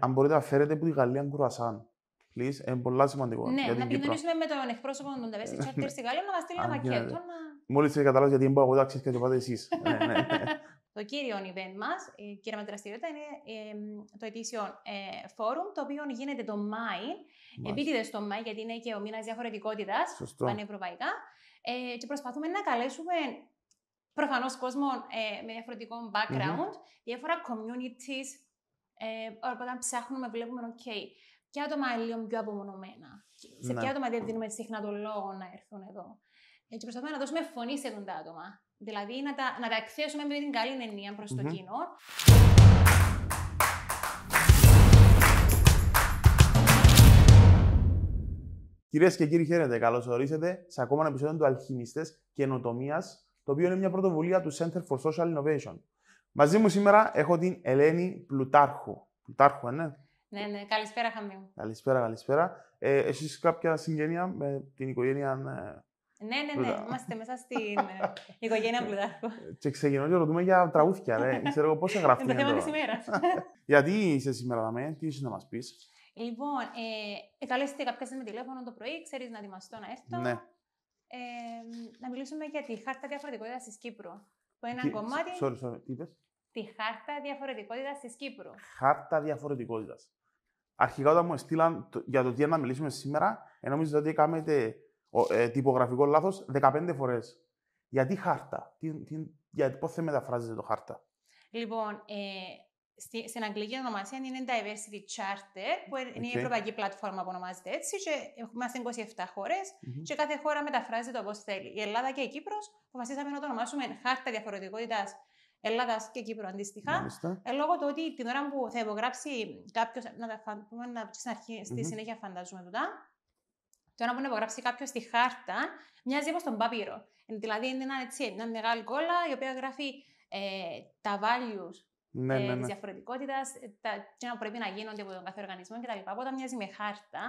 αν μπορείτε να φέρετε που τη Γαλλία κρουασάν. Please, είναι πολύ σημαντικό. Ναι, να επικοινωνήσουμε με τον εκπρόσωπο των Ντεβέστη Τσάρτερ στη Γαλλία να μας στείλει ένα πακέτο. Ναι. Να... Μόλις έχετε καταλάβει γιατί είμαι εγώ και το πάτε εσείς. Ναι, ναι. Το κύριο event μας, η κύρια Μετραστηριότητα είναι το ετήσιο ε, φόρουμ, το οποίο γίνεται το Μάη. Επίτηδες το Μάη, γιατί είναι και ο μήνας διαφορετικότητας πανευρωπαϊκά. Ε, και προσπαθούμε να καλέσουμε προφανώς κόσμο ε, με διαφορετικό background, διάφορα communities, ε, όταν ψάχνουμε, βλέπουμε, OK, ποια άτομα είναι λίγο πιο απομονωμένα. Σε ποια ναι. άτομα δεν δίνουμε συχνά τον λόγο να έρθουν εδώ. Έτσι, ε, προσπαθούμε να δώσουμε φωνή σε τα άτομα. Δηλαδή, να τα, να τα εκθέσουμε με την καλή εννοία προς mm-hmm. το κοινό. Κυρίες και κύριοι, χαίρετε. Καλώς ορίσατε σε ακόμα ένα επεισόδιο του Αλχημιστές Καινοτομίας, το οποίο είναι μια πρωτοβουλία του Center for Social Innovation. Μαζί μου σήμερα έχω την Ελένη Πλουτάρχου. Πλουτάρχου, ε, ναι. Ναι, ναι. Καλησπέρα, Χαμή. Καλησπέρα, καλησπέρα. Ε, είσαι κάποια συγγένεια με την οικογένεια... Ναι, ναι, ναι. ναι είμαστε μέσα στην ε, οικογένεια Πλουτάρχου. Ε, και ξεκινώ και ρωτούμε για τραγούδια, ρε. Ξέρω εγώ πώς εγγραφή είναι το θέμα της ημέρας. Γιατί είσαι σήμερα, Δαμέ, τι είσαι να μας πεις. Λοιπόν, ε, καλέστε κάποια με τηλέφωνο το πρωί, ξέρεις να ετοιμαστώ να έρθω. Ναι. Ε, να μιλήσουμε για τη χάρτα διαφορετικότητας της Κύπρου που είναι ένα κομμάτι. Sorry, Τη χάρτα διαφορετικότητας της Κύπρου. Χάρτα διαφορετικότητας. Αρχικά, όταν μου στείλαν για το τι να μιλήσουμε σήμερα, Ενώ νομίζω ότι έκαμε ε, τυπογραφικό λάθος 15 φορές. Γιατί χάρτα, τι, τι, για πώς θα μεταφράζεται το χάρτα. Λοιπόν, ε, στην αγγλική ονομασία είναι Diversity Charter, που ε, είναι okay. η ευρωπαϊκή πλατφόρμα που ονομάζεται έτσι. Και είμαστε 27 χωρε mm-hmm. και κάθε χώρα μεταφράζεται όπως θέλει. Η Ελλάδα και η Κύπρος αποφασίσαμε να το ονομάσουμε Χάρτα Διαφορετικότητας Ελλάδας και Κύπρο ε, Λόγω του ότι την ώρα που θα υπογράψει κάποιος. Να τα πούμε να, στη mm-hmm. συνέχεια φαντάζομαι τούτα. τώρα που να υπογράψει κάποιος τη χάρτα μοιάζει όπως τον πάπυρο. Ε, δηλαδή είναι ένα, έτσι, ένα μεγάλο κόλλα η οποία γράφει ε, τα values ναι, ε, ναι, ναι. τη διαφορετικότητας, ε, τα που πρέπει να γίνονται από τον κάθε οργανισμό κτλ. Οπότε μοιάζει με χάρτα.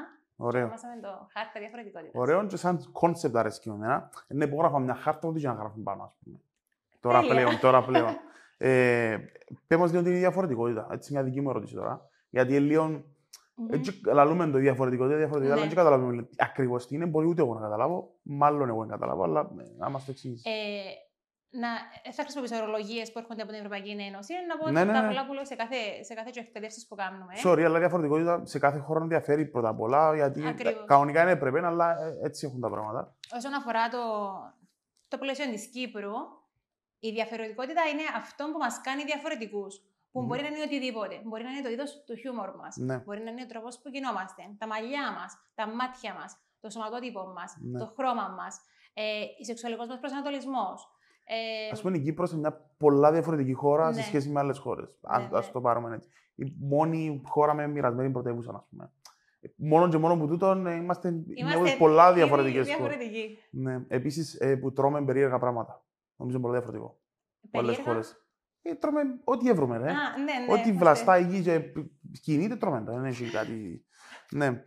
Ωραίο. Ονομάσαμε το χάρτα διαφορετικότητας. Ωραίο και σαν κόνσεπτ αρέσκει με εμένα. Είναι γράφω μια χάρτα, ούτε και να γράφω πάνω, ας πούμε. Ε, τώρα πλέον, τώρα πλέον. ε, Πέμε λίγο είναι διαφορετικότητα. Έτσι, μια δική μου ερώτηση τώρα. Γιατί Έτσι, λαλούμε το διαφορετικότητα, διαφορετικότητα, αλλά ναι. δεν καταλαβαίνουμε ακριβώς τι είναι. Μπορεί ούτε εγώ να καταλάβω. Μάλλον εγώ να καταλάβω, αλλά άμα το εξηγήσεις να ε, θα χρησιμοποιήσω ορολογίες που έρχονται από την Ευρωπαϊκή Ένωση. Είναι να πω ναι, ναι, ναι. που λέω σε κάθε, σε κάθε εκπαιδεύσεις που κάνουμε. Συγνώμη, αλλά διαφορετικότητα σε κάθε χώρο διαφέρει πρώτα απ' όλα, γιατί ε, Ακριβώς. κανονικά είναι πρέπει, αλλά ε, έτσι έχουν τα πράγματα. Όσον αφορά το, το πλαίσιο της Κύπρου, η διαφορετικότητα είναι αυτό που μας κάνει διαφορετικούς. Που μπορεί ναι. να είναι οτιδήποτε. Μπορεί να είναι το είδος του χιούμορ μας. Ναι. Μπορεί να είναι ο τρόπος που κινόμαστε. Τα μαλλιά μας, τα μάτια μας, το σωματότυπο μας, το χρώμα μας, ε, η σεξουαλικός μας προσανατολισμός ε, Ας πούμε, η Κύπρος είναι μια πολλά διαφορετική χώρα ναι. σε σχέση με άλλες χώρες. Ναι, ας ναι. το πάρουμε έτσι. Η μόνη χώρα με μοιρασμένη πρωτεύουσα, ας πούμε. Μόνο και μόνο που τούτον ε, είμαστε, είμαστε πολλά διαφορετικέ χώρε. Ναι. Επίσης, ε, που τρώμε περίεργα πράγματα. Νομίζω είναι πολύ διαφορετικό. Πολλές χώρες. Ε, τρώμε ό,τι έβρουμε, ρε. Ναι, ναι, ό,τι βλαστά η γη και κινείται, τρώμε Δεν έχει κάτι. ναι.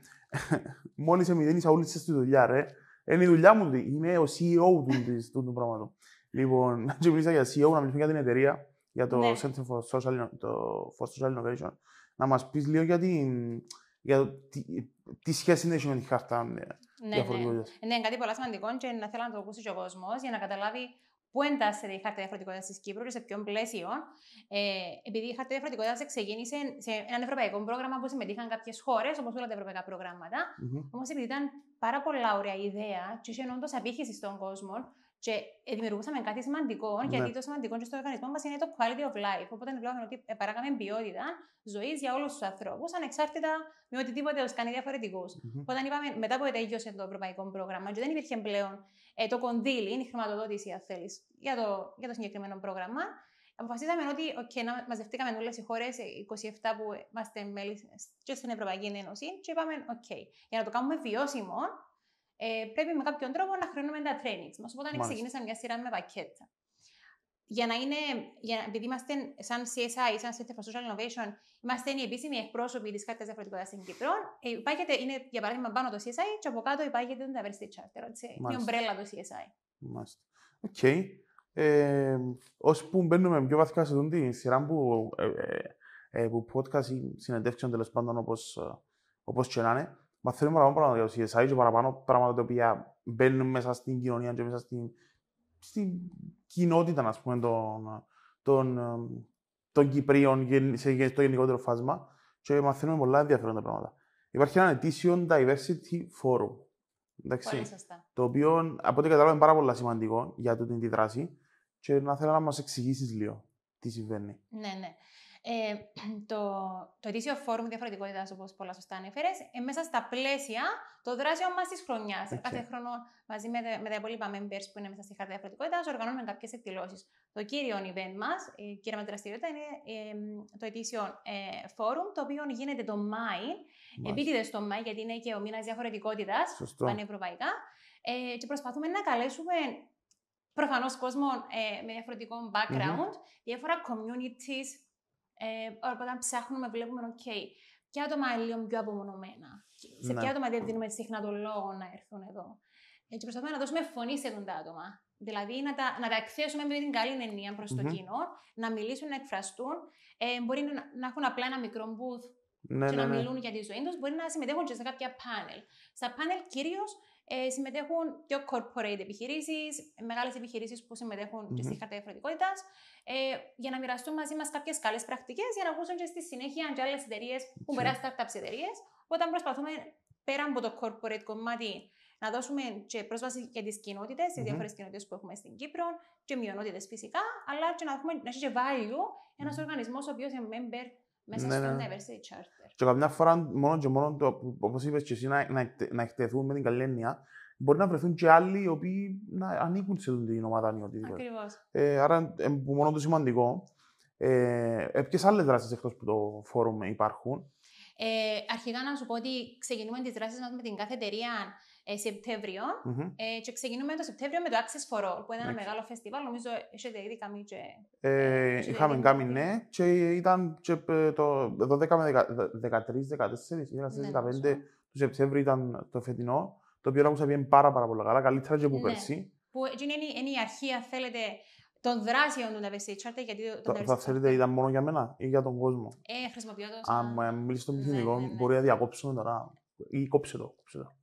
Μόλι σε όλη τη δουλειά, ρε. Είναι η δουλειά μου. Είμαι ο CEO του, του, του πράγματος. Λοιπόν, να σου μιλήσω για CEO, να μιλήσουμε για την εταιρεία, για το ναι. Center for Social, το for Social Innovation. Να μας πεις λίγο για, την, για το, τι, τι σχέση έχει με τη χάρτα ναι, Ναι. ναι, κάτι πολύ σημαντικό και να θέλω να το ακούσει και ο κόσμος για να καταλάβει πού εντάσσεται η χάρτα διαφορετικότητας της Κύπρου και σε ποιον πλαίσιο. Ε, επειδή η χάρτα διαφορετικότητας ξεκίνησε σε ένα ευρωπαϊκό πρόγραμμα που συμμετείχαν κάποιες χώρες, όπως όλα τα ευρωπαϊκά προγράμματα. Mm-hmm. Όμως επειδή ήταν πάρα πολλά ωραία ιδέα, και είχε όντως απήχηση στον κόσμο, και δημιουργούσαμε κάτι σημαντικό, ναι. γιατί το σημαντικό και στο οργανισμό μας είναι το quality of life. Οπότε μιλάμε ότι ε, παράγαμε ποιότητα ζωής για όλους τους ανθρώπους, ανεξάρτητα με οτιδήποτε τους κάνει διαφορετικούς. Mm-hmm. Όταν είπαμε μετά από τελείωσε το ευρωπαϊκό πρόγραμμα, και δεν υπήρχε πλέον ε, το κονδύλι, είναι η χρηματοδότηση, αν θέλεις, για, το, για το συγκεκριμένο πρόγραμμα, αποφασίσαμε ότι okay, να μαζευτήκαμε όλες οι χώρες, 27 ε, που είμαστε μέλη και στην Ευρωπαϊκή Ένωση, και είπαμε, OK, για να το κάνουμε βιώσιμο, ε, πρέπει με κάποιον τρόπο να χρεώνουμε τα trainings μας. Οπότε ξεκίνησα μια σειρά με πακέτα. Για να είναι, για, να, επειδή είμαστε σαν CSI, σαν Center for Social Innovation, είμαστε οι επίσημοι εκπρόσωποι της Κάρτα Διαφορετικότητας στην Κύπρο. Ε, Υπάρχεται, είναι για παράδειγμα πάνω το CSI, και από κάτω υπάρχει το Diversity Charter, έτσι, η ομπρέλα του CSI. Μάλιστα. Οκ. Okay. Ε, όσοι που μπαίνουμε πιο βαθικά σε αυτή σειρά που, ε, ε, ε, που podcast ή συνεντεύξεων τέλος πάντων όπως ε, όπως και να είναι, μαθαίνουμε παραπάνω πράγματα για το CSI και παραπάνω πράγματα τα οποία μπαίνουν μέσα στην κοινωνία και μέσα στην, στην κοινότητα, ας πούμε, των, των, των Κυπρίων στο γενικότερο φάσμα και μαθαίνουμε πολλά ενδιαφέροντα πράγματα. Υπάρχει ένα ετήσιο Diversity Forum, εντάξει, το οποίο από ό,τι κατάλαβα είναι πάρα πολύ σημαντικό για τούτη τη δράση και να θέλω να μας εξηγήσεις λίγο τι συμβαίνει. Ναι, ναι. Ε, το, το ετήσιο φόρουμ διαφορετικότητας, όπως πολλά σωστά ανέφερες, ε, μέσα στα πλαίσια των δράσεων μας της χρονιάς. Okay. Κάθε χρόνο, μαζί με, με τα υπόλοιπα members που είναι μέσα στη χάρτα διαφορετικότητας, οργανώνουμε κάποιες εκδηλώσεις. Το κύριο event μας, η κύρια μας δραστηριότητα, είναι ε, το ετήσιο ε, φόρουμ, το οποίο γίνεται το Μάη. Επίτηδες το Μάη, γιατί είναι και ο μήνας διαφορετικότητας πανευρωπαϊκά. Ε, και προσπαθούμε να καλέσουμε προφανώς κόσμο ε, με διαφορετικό background, mm-hmm. διάφορα communities ε, όταν ψάχνουμε, βλέπουμε, οκ, okay, ποια άτομα είναι λίγο πιο απομονωμένα. Σε ποια ναι. άτομα δεν δίνουμε συχνά τον λόγο να έρθουν εδώ. Ε, και προσπαθούμε να δώσουμε φωνή σε αυτά τα άτομα. Δηλαδή να τα, να τα εκθέσουμε με την καλή εννοία προς mm-hmm. το κοινό, να μιλήσουν, να εκφραστούν. Ε, μπορεί να, να έχουν απλά ένα μικρό booth ναι, και ναι, να μιλούν για τη ζωή τους. Μπορεί να συμμετέχουν και σε κάποια πάνελ. Στα πάνελ κυρίως ε, συμμετέχουν και corporate επιχειρήσεις, μεγάλες επιχειρήσεις που συμμετέχουν mm-hmm. και στη χαρταδιαφορετικότητα, ε, για να μοιραστούν μαζί μας κάποιες καλές πρακτικές, για να ακούσουν και στη συνέχεια και άλλες εταιρείες που περάσουν startup startups εταιρείες. Όταν προσπαθούμε πέρα από το corporate κομμάτι να δώσουμε και πρόσβαση και τι κοινότητες, στις mm-hmm. διάφορες κοινότητες που έχουμε στην Κύπρο, και μειονότητες φυσικά, αλλά και να, έχουμε, να έχει και value ένας οργανισμός ο οποίος είναι member μέσα ναι, στο ναι. Diversity ναι. Charter. Και καμιά φορά μόνο και μόνο, το, όπως είπες και εσύ, να, να, εκτεθούν με την καλή έννοια, μπορεί να βρεθούν και άλλοι οι οποίοι να ανήκουν σε την ομάδα Ακριβώ. Ακριβώς. Ε, άρα, ε, που μόνο το σημαντικό, ε, ε, ποιες άλλες δράσεις που το φόρουμ υπάρχουν. Ε, αρχικά να σου πω ότι ξεκινούμε τις δράσεις μας με την κάθε εταιρεία ε, Σεπτέμβριο. Mm-hmm. Ε, και ξεκινούμε το Σεπτέμβριο με το Access for All, που είναι ένα μεγάλο φεστιβάλ. Νομίζω έχετε ήδη κάνει και... Ε, είχαμε κάνει, ναι, και ήταν και ε, το 12 με 13, 14, 14 15 του Σεπτέμβρη ήταν το φετινό, το οποίο άκουσα πήγαινε πάρα, πάρα πολύ καλά, καλύτερα και από ναι. πέρσι. Που είναι, είναι η αρχή, αν θέλετε, των δράσεων του Ναβεσί Charter, γιατί το, το, Θα ξέρετε, ήταν μόνο για μένα ή για τον κόσμο. Ε, χρησιμοποιώ το. Αν μιλήσω τον κοινό, μπορεί να διακόψουμε τώρα ή κόψε το. Κόψε το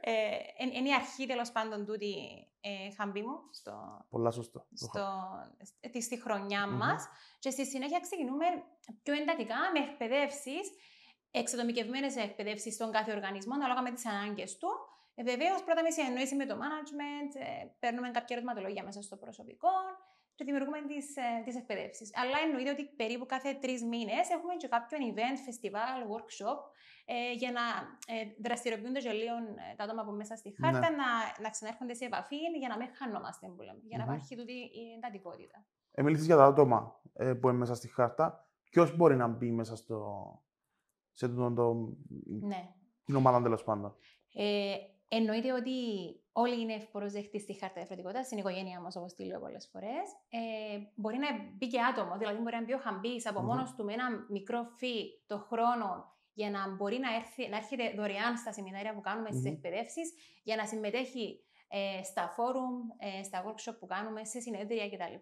ε, είναι η αρχή τέλος πάντων τούτη ε, χαμπή μου στο, Πολλά Στο, στη, ε, στη χρονιά mm-hmm. μας και στη συνέχεια ξεκινούμε πιο εντατικά με εκπαιδεύσεις, εξατομικευμένες εκπαιδεύσεις των κάθε οργανισμών, ανάλογα με τις ανάγκες του. Ε, Βεβαίως, πρώτα με συνεννόηση με το management, ε, παίρνουμε κάποια ερωτηματολόγια μέσα στο προσωπικό, και δημιουργούμε τις ε, εκπαιδεύσεις. Αλλά εννοείται ότι περίπου κάθε τρεις μήνες έχουμε και κάποιο event, festival, workshop ε, για να ε, δραστηριοποιούνται και ε, τα άτομα από μέσα στη χάρτα, ναι. να, να ξανέρχονται σε επαφή για να μην χανόμαστε, που λέμε, για να mm-hmm. υπάρχει τούτη η εντατικότητα. Εμίλησε για τα άτομα ε, που είναι μέσα στη χάρτα. Ποιος μπορεί να μπει μέσα στο, σε αυτήν το, ναι. την ομάδα τέλος πάντων. Ε, εννοείται ότι όλοι είναι ευπροσδεκτοί στη χάρτα διαφορετικότητας, στην οικογένεια μας, όπως τη λέω πολλές φορές. Ε, μπορεί να μπει και άτομο, δηλαδή μπορεί να μπει ο χαμπής από μόνος του με ένα μικρό φύ το χρόνο για να μπορεί να, έρθει, να έρχεται δωρεάν στα σεμινάρια που κάνουμε στις mm εκπαιδεύσεις, για να συμμετέχει ε, στα φόρουμ, ε, στα workshop που κάνουμε, σε συνέδρια κτλ.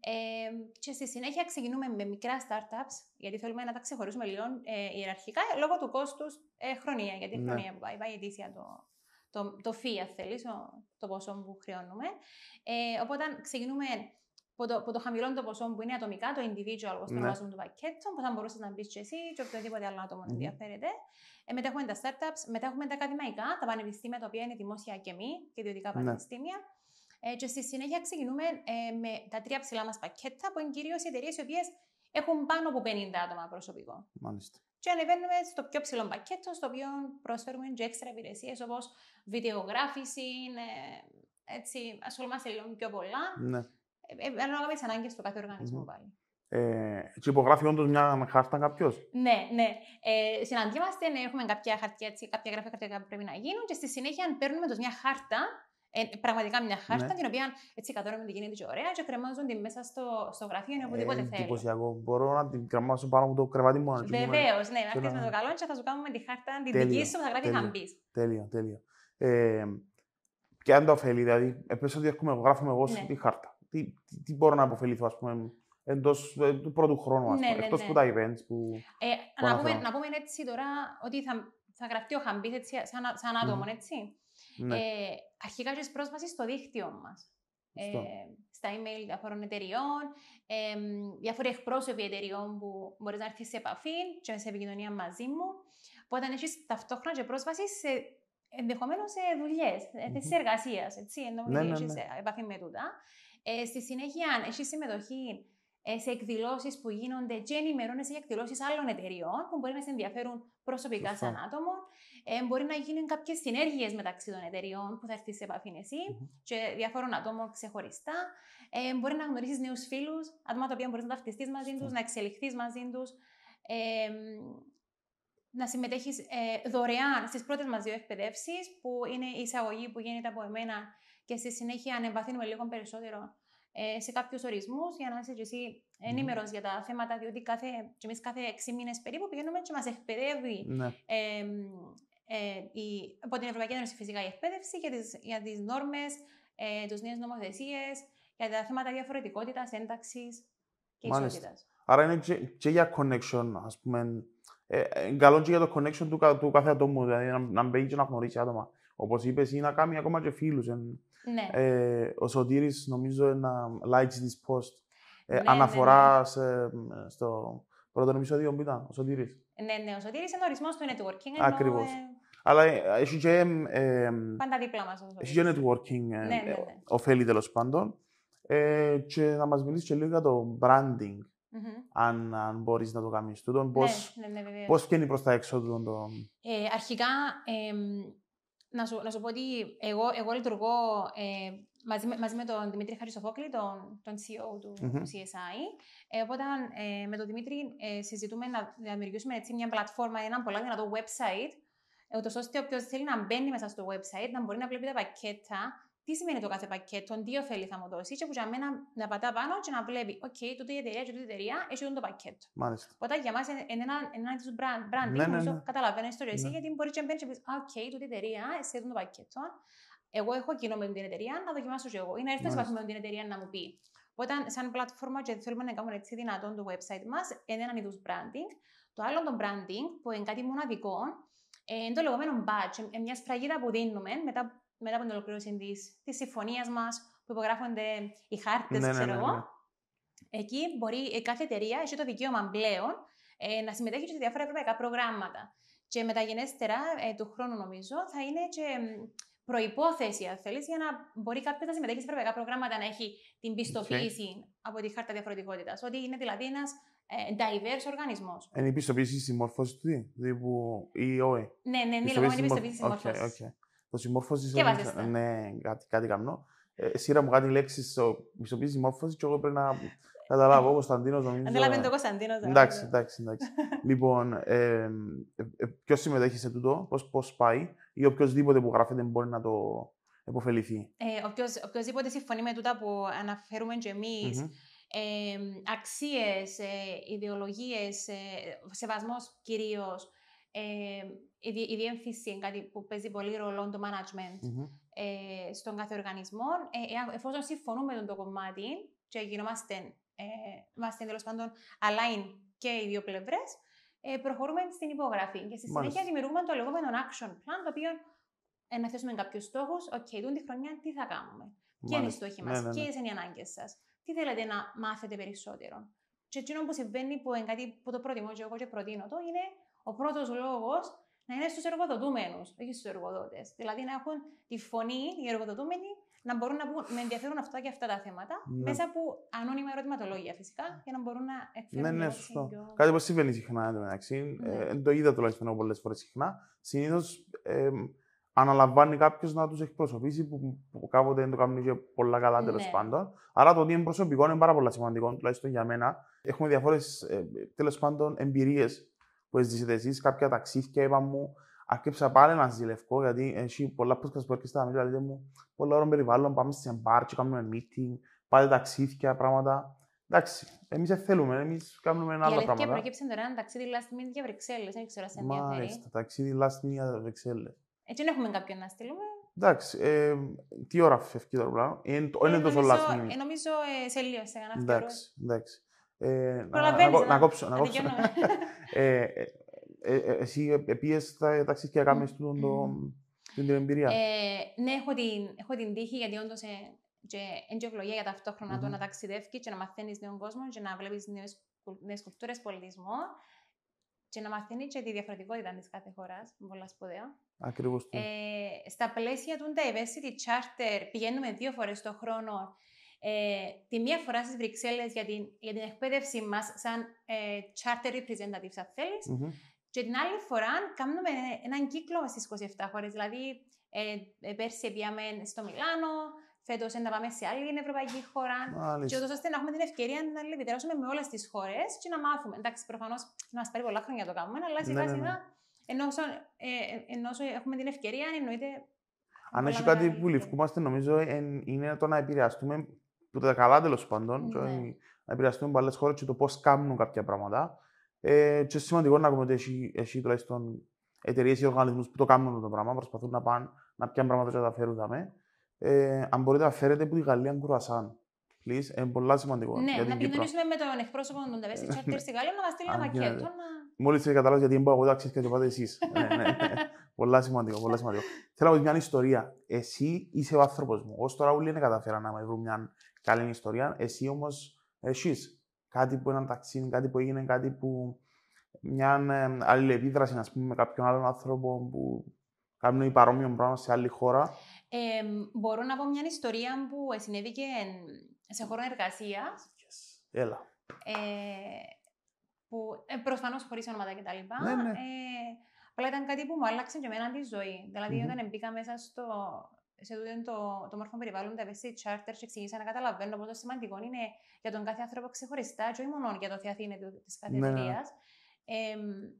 Ε, και στη συνέχεια ξεκινούμε με μικρά startups, γιατί θέλουμε να τα ξεχωρίσουμε λίγο ε, ιεραρχικά, λόγω του κόστους χρονία, γιατί ναι. χρονία που πάει, πάει ετήσια το, το, το, θέλει, το, ποσό που χρεώνουμε. Ε, οπότε ξεκινούμε που το, που το χαμηλό το ποσό που είναι ατομικά, το individual, όπως το ναι. ονομάζουμε το πακέτο, που θα μπορούσες να μπεις και εσύ και οποιοδήποτε άλλο άτομο ενδιαφέρεται. Ε, μετά έχουμε τα startups, μετά έχουμε τα ακαδημαϊκά, τα πανεπιστήμια τα οποία είναι δημόσια και μη και ιδιωτικά ναι. πανεπιστήμια. Ε, και στη συνέχεια ξεκινούμε ε, με τα τρία ψηλά μας πακέτα, που είναι κυρίως οι εταιρείες οι οποίες έχουν πάνω από 50 άτομα προσωπικό. Μάλιστα. Και ανεβαίνουμε στο πιο ψηλό πακέτο, στο οποίο προσφέρουμε και έξτρα υπηρεσίες όπως βιντεογράφηση, ε, έτσι, ασχολούμαστε λίγο πιο πολλά. Ναι. Ε, ε, ανάλογα με τις ανάγκες του κάθε οργανισμού πάλι. Ε, και υπογράφει όντως μια χάρτα κάποιος. Ναι, ναι. Ε, συναντιόμαστε, ναι, έχουμε κάποια χαρτιά, κάποια γράφια χαρτιά που πρέπει να γίνουν και στη συνέχεια παίρνουμε μια χάρτα ε, πραγματικά μια χάρτα, ναι. την οποία έτσι κατόρθωμα την γίνεται και ωραία και κρεμάζονται μέσα στο, στο γραφείο ή οπουδήποτε ε, θέλει. Εντυπωσιακό. Μπορώ να την κρεμάσω πάνω από το κρεβάτι μου. Βεβαίως, ναι. Να χτίσουμε να... το καλό και θα σου κάνουμε τη χάρτα την δική σου θα γράφει χαμπής. Τέλειο, τέλειο. Ε, Και αν το ωφέλη, δηλαδή, πες ότι έχουμε, γράφουμε εγώ ναι. τη χάρτα τι, τι, μπορώ να αποφεληθώ, ας πούμε, εντός ε, του πρώτου χρόνου, ας ναι, πούμε, ναι, ναι, εκτός που τα events που... Ε, να, πούμε, να πούμε έτσι τώρα ότι θα, θα γραφτεί ο Χαμπής έτσι, σαν, σαν άτομο, mm. έτσι. Ναι. Ε, αρχικά έχεις πρόσβαση στο δίκτυο μας. Ε, στα email διαφορών εταιριών, ε, διάφοροι εκπρόσωποι εταιριών που μπορείς να έρθεις σε επαφή και σε επικοινωνία μαζί μου. όταν έχεις ταυτόχρονα και πρόσβαση σε ενδεχομένως σε δουλειε σε εργασίας, έτσι, εργασία. Ενώ ναι, ναι, ναι. επαφή με τούτα. Ε, στη συνέχεια, έχεις συμμετοχή ε, σε εκδηλώσεις που γίνονται και ενημερώνεσαι για εκδηλώσεις άλλων εταιριών που μπορεί να σε ενδιαφέρουν προσωπικά Σωστά. σαν άτομο. Ε, μπορεί να γίνουν κάποιες συνέργειες μεταξύ των εταιριών που θα έρθεις σε επαφή εσύ mm-hmm. και διαφόρων ατόμων ξεχωριστά. Ε, μπορεί να γνωρίσεις νέους φίλους, άτομα τα οποία μπορείς να ταυτιστείς μαζί τους, να εξελιχθείς μαζί τους. Ε, να συμμετέχεις ε, δωρεάν στις πρώτες μας δύο εκπαιδεύσεις, που είναι η εισαγωγή που γίνεται από εμένα και στη συνέχεια ανεβαθύνουμε λίγο περισσότερο ε, σε κάποιους ορισμούς για να είσαι εσύ ενήμερος mm. για τα θέματα, διότι κάθε, και εμείς κάθε 6 μήνες περίπου πηγαίνουμε και μας εκπαιδεύει ε, ε, η, από την Ευρωπαϊκή Ένωση φυσικά η εκπαίδευση για τις, για τις νόρμες, ε, νέες νομοθεσίες, για τα θέματα διαφορετικότητας, ένταξης και ισότητας. Άρα είναι και, για connection, ας πούμε, ε, ε καλό και για το connection του, του κάθε ατόμου, δηλαδή να, να μπαίνει και να γνωρίζει άτομα. Όπως είπες, ή να κάνει ακόμα και φίλους. Ναι. Ε, ο Σωτήρης, νομίζω, ένα likes this post. Ε, ναι, ναι αναφορά ναι, σε, στο πρώτο επεισόδιο που ήταν, ο Σωτήρης. Ναι, ναι, ο Σωτήρης είναι ορισμός του networking. Ενώ, Ακριβώς. Ε, Αλλά ε, έχει και... Ε, πάντα δίπλα μας. Έχει και networking ναι, ωφέλη τέλος πάντων. Ε, και να μας μιλήσεις και λίγο για το branding. Mm-hmm. Αν, αν μπορείς να το κάνεις τούτο, πώς ναι, ναι, ναι, πώς βγαίνει προς τα έξω τούτο. Ε, αρχικά, ε, να σου, να σου πω ότι εγώ, εγώ λειτουργώ ε, μαζί, με, τον Δημήτρη Χαρισοφόκλη, τον, τον CEO του, CSI. Ε, οπότε ε, με τον Δημήτρη ε, συζητούμε να δημιουργήσουμε έτσι μια πλατφόρμα, ένα πολύ δυνατό website, ούτως ώστε όποιος θέλει να μπαίνει μέσα στο website να μπορεί να βλέπει τα πακέτα τι σημαίνει το κάθε πακέτο, τι ωφέλη θα μου δώσει, και που για μένα να πατά πάνω και να βλέπει, OK, τούτη η εταιρεία τούτη η εταιρεία έχει το πακέτο. Μάλιστα. Οπότε για μας είναι ένα, ένα τη brand, brand, καταλαβαίνω ιστορία εσύ, ναι. γιατί μπορεί και μπαίνεις και πεις, OK, τούτη η εταιρεία, εσύ το πακέτο. Εγώ έχω κοινό με την εταιρεία, να δοκιμάσω και εγώ. Ή να έρθω σε με την εταιρεία να μου πει. Οπότε, σαν πλατφόρμα, και θέλουμε να κάνουμε έτσι δυνατόν το website μας, είναι έναν είδους branding. Το άλλο το branding, που είναι κάτι μοναδικό, ε, είναι το λεγόμενο badge, ε, μια σφραγίδα που δίνουμε μετά μετά από την ολοκλήρωση της συμφωνίας μας, που υπογράφονται οι χάρτες, ναι, ναι, ξέρω ναι, εγώ. Ναι, ναι, Εκεί μπορεί κάθε εταιρεία έχει το δικαίωμα πλέον ε, να συμμετέχει σε διάφορα ευρωπαϊκά προγράμματα. Και μεταγενέστερα ε, του χρόνου, νομίζω, θα είναι και προπόθεση, αν θέλεις, για να μπορεί κάποιος να συμμετέχει σε ευρωπαϊκά προγράμματα να έχει την πιστοποίηση okay. από τη χάρτα διαφορετικότητας. Ότι είναι δηλαδή ένας ε, diverse οργανισμός. Είναι η πιστοποίηση συμμόρφωση του, ή δηλαδή όχι. Ναι, ναι, ναι, λοιπόν, είναι η πιστοποίηση συμμόρφωση. Το συμμόρφωσης. Και Ναι, κάτι, κάτι καμνό. Ε, σύρα μου κάτι λέξεις στο τι συμμόρφωσης, και εγώ πρέπει να καταλάβω. Ο Κωνσταντίνος νομίζω. Αντιλαμβάνεται ε, το Κωνσταντίνο. Εντάξει, ναι. εντάξει, εντάξει. λοιπόν, ε, ποιος συμμετέχει σε τούτο, πώς πάει, ή οποιοδήποτε που γράφεται μπορεί να το επωφεληθεί. Ε, οποιοδήποτε συμφωνεί με τούτα που αναφέρουμε και εμείς. Mm-hmm. Ε, αξίες, ε, ιδεολογίες, ε, σεβασμός κυρίως, ε, η διεύθυνση είναι κάτι που παίζει πολύ ρόλο το management mm-hmm. ε, στον κάθε οργανισμό. Ε, εφόσον συμφωνούμε με το κομμάτι και γινόμαστε, ε, είμαστε τέλος πάντων align και οι δύο πλευρές, ε, προχωρούμε στην υπογραφή. Και στη συνέχεια Μάλιστα. δημιουργούμε το λεγόμενο action plan, το οποίο ε, να θέσουμε κάποιους στόχους. Οκ, okay, τη χρονιά τι θα κάνουμε. και Ποιοι είναι οι στόχοι μας, ναι, ναι ποιες ναι. είναι οι ανάγκες σας, τι θέλετε να μάθετε περισσότερο. Και εκείνο που συμβαίνει, που είναι κάτι που το προτιμώ και εγώ και προτείνω το, είναι ο πρώτος λόγος να είναι στους εργοδοτούμενους, όχι στους εργοδότες. Δηλαδή να έχουν τη φωνή οι εργοδοτούμενοι να μπορούν να πούν με ενδιαφέρουν αυτά και αυτά τα θέματα, ναι. μέσα από ανώνυμα ερωτηματολόγια φυσικά, για να μπορούν να εκφέρουν. Ναι, ναι, σωστό. Κάτι που συμβαίνει συχνά εν μεταξύ. Ναι. Ε, το είδα τουλάχιστον εγώ πολλές φορές συχνά. Συνήθως ε, αναλαμβάνει κάποιος να τους προσωπήσει που, που κάποτε δεν το κάνουν και πολλά καλά τέλο ναι. πάντων. Άρα το ότι είναι προσωπικό είναι πάρα πολύ σημαντικό, τουλάχιστον για μένα. Έχουμε διάφορες ε, τέλος πάντων εμπειρίες που ζήσετε εσείς. Κάποια ταξίδια είπα μου, αρκέψα πάλι να ζηλευκώ γιατί έχει πολλά podcast που έρχεστε να μιλάτε μου. Πολλά ώρα περιβάλλον, πάμε σε μπάρτσο, κάνουμε meeting, πάτε ταξίδια, πράγματα. Εντάξει, εμείς δεν θέλουμε, εμείς κάνουμε ένα άλλο πράγμα. Και προκύψε τώρα ένα ταξίδι last minute για Βρυξέλλες, δεν ξέρω αν σε ενδιαφέρει. Μάλιστα, ταξίδι last minute για Βρυξέλλες. Έτσι δεν έχουμε κάποιον να στείλουμε. Εντάξει, ε, τι ώρα φεύγει τώρα πράγμα. Είναι, ε, είναι νομίζω, τόσο last minute. Ε, νομίζω ε, σε λίγο σε κανένα Εντάξει, εντάξει. Ε, ε, να, κόψω. Να κόψω. Ε, ε, εσύ πήγες τα ταξίδια και έκαμε την εμπειρία. ναι, έχω την, τύχη γιατί όντως και είναι ευλογία για ταυτοχρονα το να ταξιδεύεις και να μαθαίνεις νέων κόσμων και να βλέπεις νέες κουλτούρες, πολιτισμό και να μαθαίνεις και τη διαφορετικότητα της κάθε χώρας. Πολλά σπουδαία. Ακριβώς. στα πλαίσια του τα ευαίσθητη charter πηγαίνουμε δύο φορές το χρόνο ε, τη μία φορά στις Βρυξέλλες για την, για την εκπαίδευση μας, σαν ε, charter representative, αν θέλεις. mm-hmm. Και την άλλη φορά κάνουμε έναν κύκλο στις 27 χώρες. Δηλαδή, ε, ε πέρσι πήγαμε στο Μιλάνο, φέτος να πάμε σε άλλη ευρωπαϊκή χώρα. Και ούτως ώστε να έχουμε την ευκαιρία να λιδερώσουμε με όλες τις χώρες και να μάθουμε. Εντάξει, προφανώς μας πάρει πολλά χρόνια να το κάνουμε, αλλά ναι, σιγά ναι, ναι. σιγά ενώ ε, έχουμε την ευκαιρία, εννοείται. Αν έχει κάτι που λυφκούμαστε, νομίζω είναι το να επηρεαστούμε του τα καλά τέλος πάντων, ε, ναι. να επηρεαστούν από χώρες και το πώς κάνουν κάποια πράγματα. Ε, και σημαντικό να πούμε ότι εσύ, τουλάχιστον εταιρείες ή οργανισμούς που το κάνουν το πράγμα, προσπαθούν να πάνε να πιάνουν πράγματα και τα φέρουν δαμέ. Ε, αν μπορείτε να φέρετε από τη Γαλλία κουρασάν. Please, είναι πολύ σημαντικό. Ναι, για την να επικοινωνήσουμε με τον εκπρόσωπο των Νταβέση ε, Τσάρτερ στη Γαλλία να μας ένα πακέτο. Μόλι σε καταλάβει γιατί είμαι εγώ, ξέρει και το πάτε εσείς. Ναι, ναι. Πολλά σημαντικό, πολλά σημαντικό. Θέλω να πω μια ιστορία. Εσύ είσαι ο άνθρωπος μου. Ως τώρα όλοι δεν καταφέρα να με βρουν μια καλή ιστορία. Εσύ όμως εσύ κάτι που έναν ταξίδι, κάτι που έγινε, κάτι που. μια ε, αλληλεπίδραση, ας πούμε, με κάποιον άλλον άνθρωπο που κάνει παρόμοιο πράγμα σε άλλη χώρα. Ε, μπορώ να πω μια ιστορία που συνέβηκε σε χώρο εργασίας. Έλα. Ε, που ε, προφανώς χωρίς ονόματα κτλ. Ναι, ναι. Ε, ήταν κάτι που μου άλλαξε και εμένα τη ζωή. Δηλαδή, mm-hmm. όταν μπήκα μέσα στο, σε τούτο το, το μορφό περιβάλλον, τα charter και εξηγήσα να καταλαβαίνω πόσο σημαντικό είναι για τον κάθε άνθρωπο ξεχωριστά, και όχι μόνο για το θεαθήνε τη καθεδρία. Ε,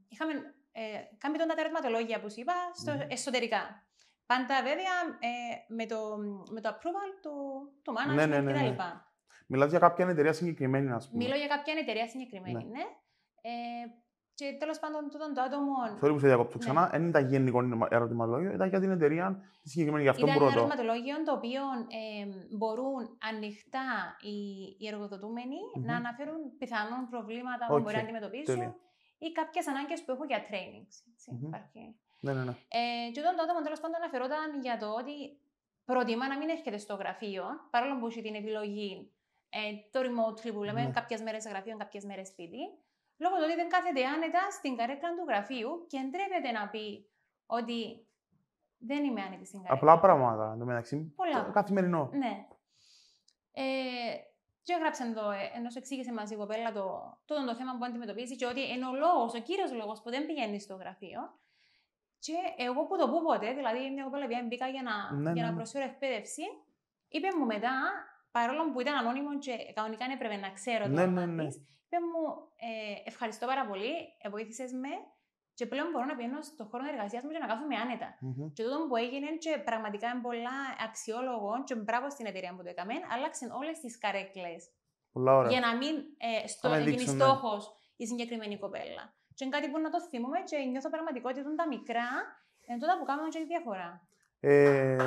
είχαμε ε, κάνει τον τα ερωτηματολόγια που σου είπα στο, ναι. εσωτερικά. Πάντα βέβαια ε, με, το, με το approval του, του ναι, manager ναι, ναι, ναι, για κάποια εταιρεία συγκεκριμένη, ας πούμε. Μιλώ για κάποια εταιρεία συγκεκριμένη, ναι. ναι. Ε, και τέλος πάντων τούτον το άτομο. Θέλω που σε διακόπτω ναι. ξανά, δεν ναι. ήταν γενικό ερωτηματολόγιο, ήταν για την εταιρεία τη συγκεκριμένη. Γι' αυτό πρώτο. Ήταν ερωτηματολόγιο το οποίο ε, μπορούν ανοιχτά οι, οι εργοδοτούμενοι mm-hmm. να αναφέρουν πιθανόν προβλήματα που μπορεί να αντιμετωπίσουν ή κάποιες ανάγκες που έχουν για training. mm mm-hmm. Ναι, ναι, ναι. Ε, και τούτον το άτομο τέλος πάντων αναφερόταν για το ότι προτιμά να μην έρχεται στο γραφείο, παρόλο που έχει την επιλογή ε, το remote που λέμε, ναι. κάποιες μέρες γραφείο, κάποιες μέρες σπίτι λόγω του ότι δεν κάθεται άνετα στην καρέκλα του γραφείου και εντρέπεται να πει ότι δεν είμαι άνετη στην καρέκλα. Απλά πράγματα εν τω μεταξύ. Πολλά. Καθημερινό. Ναι. Ε, και έγραψαν εδώ, ε, ενώ εξήγησε μαζί η κοπέλα το, το, το, το θέμα που αντιμετωπίζει, και ότι είναι ο λόγος, ο κύριος λόγος που δεν πηγαίνει στο γραφείο. Και εγώ που το πω ποτέ, δηλαδή μια κοπέλα που μπήκα για να, ναι, ναι. να προσφέρω εκπαίδευση, είπε μου μετά, παρόλο που ήταν ανώνυμο και κανονικά έπρεπε να ξέρω ναι, το ναι, ναι. είπε μου ε, ευχαριστώ πάρα πολύ, ε, βοήθησες με και πλέον μπορώ να πηγαίνω στον χώρο εργασίας μου και να κάθομαι άνετα. Mm-hmm. Και τούτο που έγινε και πραγματικά είναι πολλά αξιόλογο και μπράβο στην εταιρεία που το έκαμε, άλλαξαν όλες τις καρέκλες. Για να μην ε, στο, γίνει στόχος η συγκεκριμένη κοπέλα. Και είναι κάτι που να το θυμούμε και νιώθω πραγματικό ότι τα μικρά είναι τότε που κάνουμε και τη διαφορά. Ε,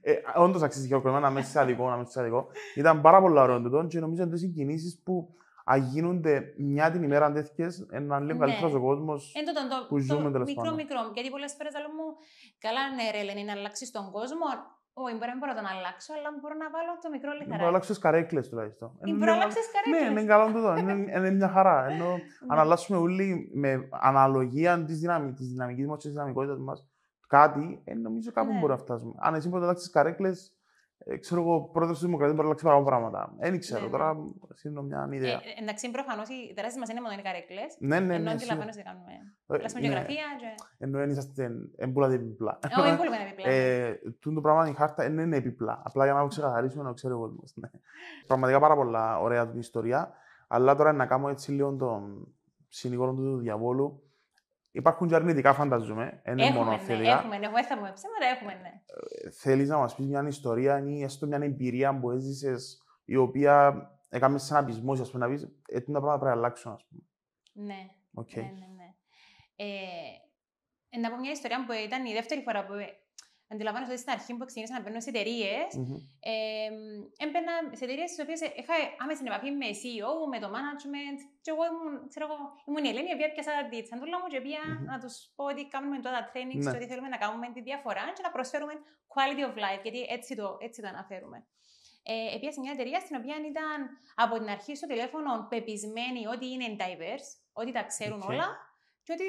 Ε, Όντως αξίζει και να με σε αδικό, να με σε αδικό. Ήταν πάρα πολύ ωραίο το τούτο και νομίζω ότι οι κινήσει που αγίνονται μια την ημέρα αν τέτοιες, λίγο καλύτερο ο ναι. κόσμο που ζούμε τελευταία. Μικρό, μικρό. Γιατί πολλές φορές λέω μου, καλά ναι, ρε, λένε να αλλάξεις τον κόσμο, όχι, μπορεί να μπορώ να τον αλλάξω, αλλά μπορώ να βάλω το μικρό λιθαράκι. Μπορώ να αλλάξω καρέκλε τουλάχιστον. Μπορώ να καρέκλε. Ναι, είναι καλό το. Είναι, μια χαρά. Ενώ ναι. αν αλλάξουμε όλοι με αναλογία της δυναμικής μας, και της δυναμικότητας μας, κάτι, ε, νομίζω κάπου ναι. μπορεί να φτάσουμε. Αν εσύ ε, μπορεί να αλλάξει τι καρέκλες, ε, ξέρω εγώ, πρόεδρο της Δημοκρατίας μπορεί να αλλάξει παραπάνω πράγματα. Δεν ξέρω ναι. ναι. τώρα, είναι μια ε, ιδέα. Ε, εντάξει, προφανώς οι τεράστιε μα είναι μόνο οι καρέκλες. Ναι, ναι, ναι. Ενώ ναι, αντιλαμβάνεσαι ότι κάνουμε. Ε, ναι. γεωγραφία. Ενώ δεν είσαστε εμπούλα επιπλά. Όχι, εμπούλα επιπλά. Ναι. Τούν το πράγμα η χάρτα δεν είναι επιπλά. Απλά για να το ξεκαθαρίσουμε να ξέρει ο κόσμος. Πραγματικά πάρα πολλά ωραία την ιστορία. Αλλά τώρα να κάνω έτσι λίγο τον συνηγόρο του διαβόλου Υπάρχουν και αρνητικά, φανταζούμε. Είναι έχουμε, μόνο ναι, έχουμε, ναι, έχουμε, θα πούμε ψέματα, έχουμε, ναι. Ε, θέλεις να μας πεις μια ιστορία ή έστω μια εμπειρία που έζησες, η οποία εζησες η οποια εκαμε σαν απεισμό, ας πούμε, να πεις, ε, τα πράγματα πρέπει να αλλάξουν, ας πούμε. Ναι. Okay. ναι, ναι, ναι. Ε, να πω μια ιστορία που ήταν η δεύτερη φορά που Αντιλαμβάνω ότι στην αρχή που ξεκίνησα να μπαίνω σε εταιρείε, έμπαινα σε εταιρείες στις οποίες είχα άμεση επαφή με CEO, με το management. Και εγώ ήμουν, ξέρω, ήμουν η Ελένη, η οποία πιάσα τη τσαντούλα μου και πια να τους πω ότι κάνουμε τώρα trainings, ναι. ότι θέλουμε να κάνουμε τη διαφορά και να προσφέρουμε quality of life, γιατί έτσι το, το αναφέρουμε. Ε, Επίση, μια εταιρεία στην οποία ήταν από την αρχή στο τηλέφωνο πεπισμένη ότι είναι diverse, ότι τα ξέρουν όλα και ότι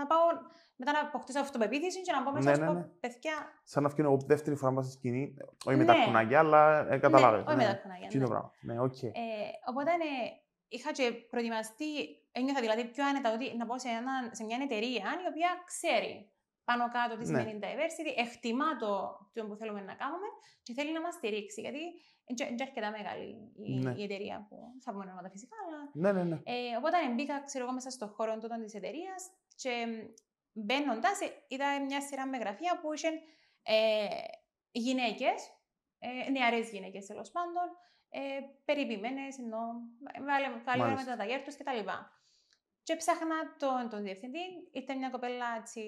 να πάω μετά να αποκτήσω αυτοπεποίθηση και να πω μέσα ναι, να ναι, ναι. πω ναι. παιδιά. Σαν να φτιάξω δεύτερη φορά μέσα στη σκηνή, όχι ναι. με τα ναι. κουνάκια, αλλά ε, Ναι, όχι με ναι. τα κουνάκια. ναι. Ναι, Okay. Ε, οπότε ε, είχα και προετοιμαστεί, ένιωθα δηλαδή πιο άνετα ότι να πω σε, σε μια εταιρεία η οποία ξέρει πάνω κάτω τι σημαίνει ναι. diversity, εκτιμά το, το που θέλουμε να κάνουμε και θέλει να μας στηρίξει. Γιατί είναι αρκετά μεγάλη η, ναι. η εταιρεία που θα πούμε ονόματα φυσικά. Αλλά, ναι, ναι, ναι. Ε, οπότε μπήκα ξέρω, μέσα στον χώρο τότε της εταιρείας, και μπαίνοντας, είδα μια σειρά με γραφεία που είχαν ε, γυναίκες, ε, νεαρές γυναίκες τέλος πάντων, ε, περιποιημένες, ενώ ε, βάλε με τα ταγέρ του κτλ. Και ψάχνα τον, τον διευθυντή, ήταν μια κοπέλα έτσι,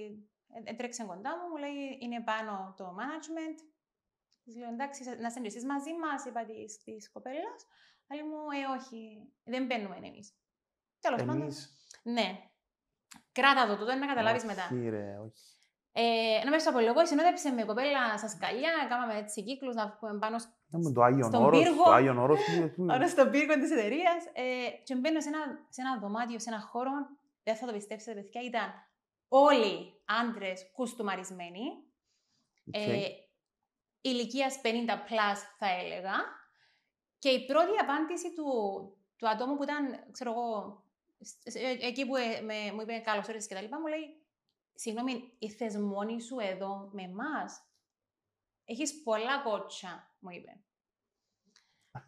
έτρεξε κοντά μου, μου λέει είναι πάνω το management. Της λέω εντάξει, να συνεργαστεί μαζί μας, είπα της κοπέλα. Αλλά μου, ε, όχι, δεν μπαίνουμε εμείς. Τέλος πάντων. Ναι, Κράτα το τότε να καταλάβεις μετά. Ρε, όχι. Ε, να μέσα από λίγο, συνόδεψε με κοπέλα στα σκαλιά, κάναμε έτσι κύκλους να βγούμε πάνω ναι, το στον πύργο. Το Άγιον στον πύργο της εταιρείας. Ε, και μπαίνω σε ένα, σε ένα δωμάτιο, σε ένα χώρο, δεν θα το πιστέψετε, παιδιά, ήταν όλοι άντρες κουστούμαρισμένοι. Okay. Ε, ηλικίας 50 plus θα έλεγα. Και η πρώτη απάντηση του, του ατόμου που ήταν, ξέρω εγώ, ε, εκεί που ε, μου είπε καλώς ήρθες και τα λοιπά, μου λέει: Συγγνώμη, η μόνη σου εδώ με εμάς. Έχεις πολλά κότσα, μου είπε.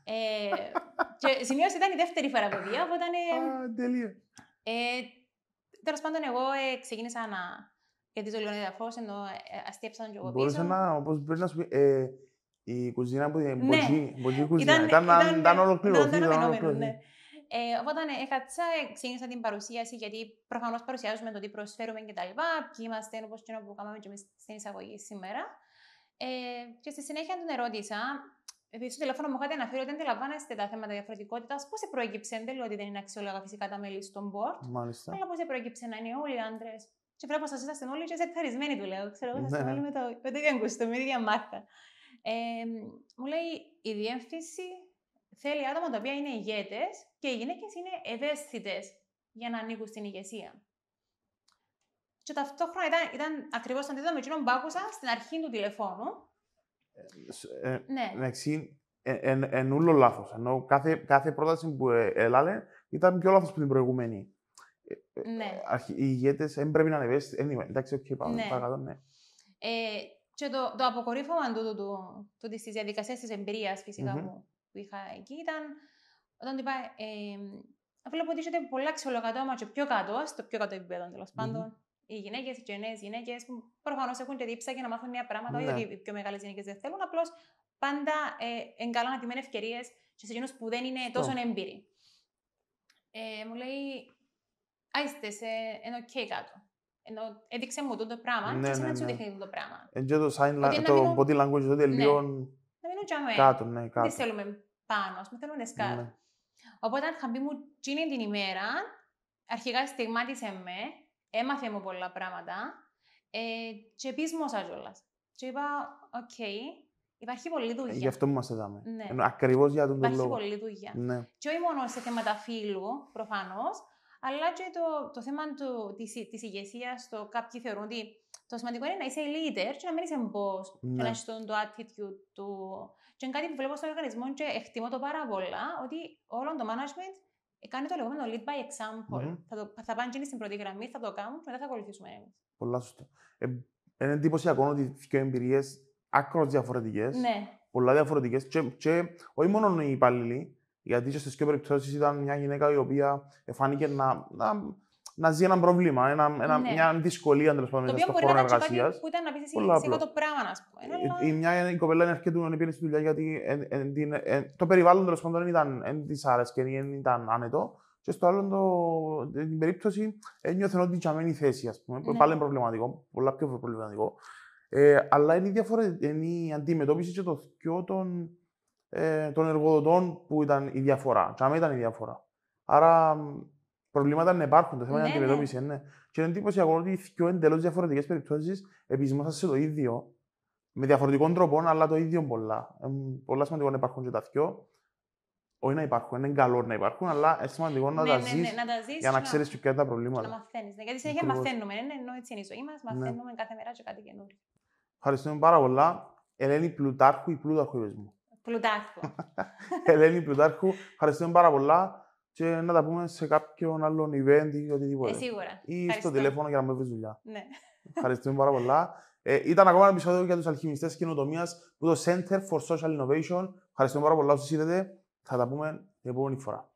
ε, και συνήθως ήταν η δεύτερη φορά βγήκα, οπότε ήταν. Ε, ε Τέλος πάντων, εγώ ξεκίνησα να. Γιατί το λέω διαφώ, ενώ αστείεψα τον εγώ να, όπως πρέπει να σου πει, ε, η κουζίνα που είναι. κουζίνα. Ήταν, ήταν, ήταν, ε, οπότε έκατσα, ναι, ξεκίνησα την παρουσίαση, γιατί προφανώς παρουσιάζουμε το τι προσφέρουμε λοιπά. Ποιοι είμαστε, όπως και που κάναμε και εμείς στην εισαγωγή σήμερα. Ε, και στη συνέχεια τον ερώτησα, επειδή στο τηλέφωνο μου είχατε αναφέρει ότι αντιλαμβάνεστε τα θέματα διαφορετικότητας, πώς σε προέκυψε, δεν λέω ότι δεν είναι αξιόλογα φυσικά τα μέλη στον board, Μάλιστα. αλλά πώς σε προέκυψε να είναι όλοι άντρες. Και να σας είσαστε όλοι και ζεκαρισμένοι του λέω. Ξέρω εγώ, σας ναι. ναι. με το ίδιο την ίδια μάρκα. Ε, μου λέει η διεύθυνση Θέλει άτομα τα οποία είναι ηγέτες και οι γυναίκες είναι ευαίσθητες για να ανοίγουν στην ηγεσία. Και ταυτόχρονα ήταν, ήταν ακριβώς αντίθετο με εκείνον που άκουσα στην αρχή του τηλεφώνου. Ε, ε ναι. Εντάξει, εν, εν, λάθος. Ενώ κάθε, κάθε πρόταση που ε, έλαλε ήταν πιο λάθος από την προηγούμενη. Ε, ναι. Οι ηγέτες δεν πρέπει να ανεβέσουν. εντάξει, όχι, πάμε ναι. παρακάτω, ναι. Ε, και το, το αποκορύφωμα του, του, του, της διαδικασίας της εμπειρίας, μου, που είχα εκεί ήταν όταν είπα. Ε, βλέπω ότι είσαι πολλά αξιολογατό και πιο κάτω, στο πιο κάτω επίπεδο τέλος πάντων. Οι γυναίκες, οι νέε γυναίκες που προφανώς έχουν και δίψα για να μάθουν νέα πράγματα, όχι γιατί ναι. οι πιο μεγάλες γυναίκες δεν θέλουν, απλώς πάντα ε, εγκαλά να τιμούν ευκαιρίε σε εκείνους που δεν είναι τόσο έμπειροι. Ε, μου λέει, άιστε σε ένα και κάτω. Ενώ έδειξε μου το πράγμα ναι, και ναι, ναι. σου δείχνει το πράγμα. Εν και το, sign, το body language, το να μείνουν τζαμέ. Κάτω, ναι, κάτω. Δεν θέλουμε πάνω, ας πούμε, θέλουμε ναι. Οπότε, αν χαμπή μου τσίνει την ημέρα, αρχικά στιγμάτισε με, έμαθε μου πολλά πράγματα ε, και πείσμωσα κιόλας. Και είπα, οκ, okay, υπάρχει πολλή ε, δουλειά. Γι' αυτό που μας έδαμε. Ναι. Ακριβώς για τον υπάρχει λόγο. Υπάρχει πολλή δουλειά. Ναι. Και όχι μόνο σε θέματα φύλου, προφανώς, αλλά και το, το θέμα της ηγεσίας. Το κάποιοι θεωρούν ότι το σημαντικό είναι να είσαι leader και να μην είσαι boss και ναι. να έχεις το attitude του. Και είναι κάτι που βλέπω στον οργανισμό και εκτιμώ το πάρα πολλά, ότι όλο το management κάνει το λεγόμενο lead by example. Mm. Θα, το, θα πάνε στην πρώτη γραμμή, θα το κάνουν και μετά θα ακολουθήσουμε εμείς. Πολλά σωστά. Ε, είναι εντυπωσιακό ότι οι εμπειρίε άκρο διαφορετικές. Ναι. Πολλά διαφορετικές. Και, και, όχι μόνο οι υπάλληλοι, γιατί και στις πιο περιπτώσεις ήταν μια γυναίκα η οποία φάνηκε να, να να ζει ένα πρόβλημα, ένα, ναι. μια δυσκολία τέλος πάντων στον χώρο εργασία. Που ήταν να πεις εσύ το πράγμα, ας πούμε. Ε, η, μια η κοπέλα είναι αρκετή να πήρε στη δουλειά γιατί ε, το περιβάλλον τέλος πάντων δεν ήταν τη της και δεν ήταν άνετο. Και στο άλλο την περίπτωση ένιωθε ότι τσαμένη θέση, ας πούμε. Ναι. Πάλι είναι προβληματικό, πολλά πιο προβληματικό. Ε, αλλά είναι η, διαφορε... είναι η αντιμετώπιση και το θυκιό των, ε, των εργοδοτών που ήταν η διαφορά. Τσαμένη ήταν η διαφορά. Άρα προβλήματα να υπάρχουν. Το θέμα είναι ναι, ναι. αντιμετώπιση. Ναι. Και είναι εντυπωσιακό ότι οι εντελώς διαφορετικές περιπτώσεις επισμόσαν σε το ίδιο, με διαφορετικό τρόπο, αλλά το ίδιο πολλά. Ε, πολλά σημαντικό να υπάρχουν και τα δυο. Όχι να υπάρχουν, είναι καλό να υπάρχουν, αλλά είναι σημαντικό να, ναι, τα ναι, ζεις, ναι, να τα ζεις για να, να... ξέρεις ποια είναι τα προβλήματα. Να μαθαίνεις. Ναι, γιατί συνέχεια μαθαίνουμε. Ναι, ενώ έτσι είναι η ζωή μας, μαθαίνουμε ναι. κάθε μέρα και κάτι καινούριο. Ευχαριστούμε πάρα πολλά. Ελένη Πλουτάρχου ή Πλούταρχου, μου. Πλουτάρχου. Ελένη Πλουτάρχου, ευχαριστούμε πάρα πολλά και να τα πούμε σε κάποιον άλλον event ή οτιδήποτε. Ε, σίγουρα. Ή στο τηλέφωνο για να με βρεις δουλειά. Ναι. Ευχαριστούμε πάρα πολλά. Ε, ήταν ακόμα ένα επεισόδιο για τους αλχημιστές καινοτομίας που το Center for Social Innovation. Ευχαριστούμε πάρα πολλά όσους είδατε. Θα τα πούμε την επόμενη φορά.